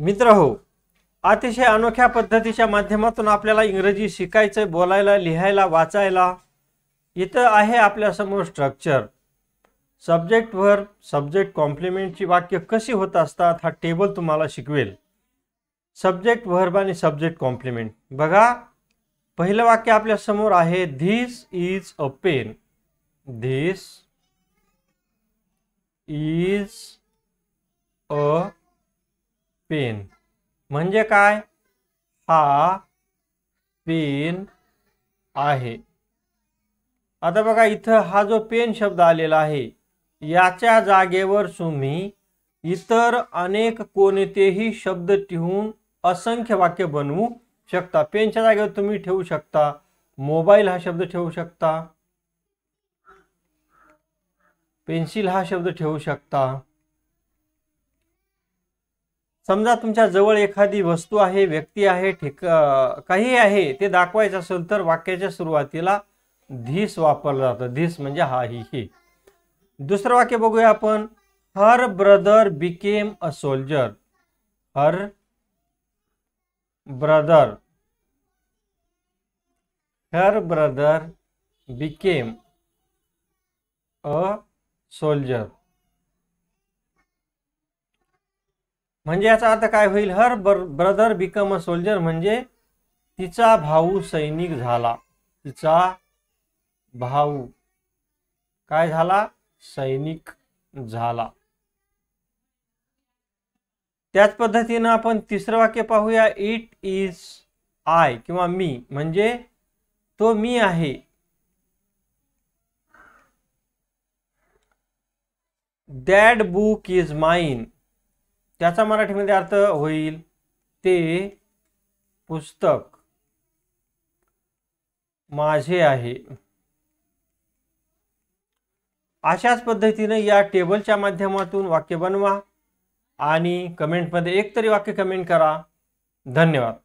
मित्र हो अतिशय अनोख्या पद्धतीच्या माध्यमातून आपल्याला इंग्रजी शिकायचं बोलायला लिहायला वाचायला इथं आहे आपल्यासमोर स्ट्रक्चर सब्जेक्ट सब्जेक्टवर सब्जेक्ट कॉम्प्लिमेंटची वाक्य कशी होत असतात हा टेबल तुम्हाला शिकवेल सब्जेक्ट वर्ब आणि सब्जेक्ट कॉम्प्लिमेंट बघा पहिलं वाक्य आपल्यासमोर आहे this is a pen this is pen म्हणजे काय हा पेन आहे आता बघा इथं हा जो पेन शब्द आलेला आहे याच्या जागेवर तुम्ही इतर अनेक कोणतेही शब्द ठेवून असंख्य वाक्य बनवू शकता पेनच्या जागेवर तुम्ही ठेवू शकता मोबाईल हा शब्द ठेवू शकता पेन्सिल हा शब्द ठेवू शकता समजा तुमच्या जवळ एखादी वस्तू आहे व्यक्ती आहे ठिक काही आहे ते दाखवायचं असेल तर वाक्याच्या सुरुवातीला धीस वापरलं जातं धीस म्हणजे हा ही हे दुसरं वाक्य बघूया आपण her brother became a soldier her brother her brother became a soldier म्हणजे याचा अर्थ काय होईल her brother become a soldier म्हणजे तिचा भाऊ सैनिक झाला तिचा भाऊ काय झाला सैनिक झाला त्याच पद्धतीनं आपण तिसरं वाक्य पाहूया इट इज आय किंवा मी म्हणजे तो मी आहे दॅट बुक इज माइन त्याचा मराठीमध्ये अर्थ होईल ते पुस्तक माझे आहे अशाच पद्धतीने या टेबलच्या माध्यमातून वाक्य बनवा आणि कमेंटमध्ये एक तरी वाक्य कमेंट करा धन्यवाद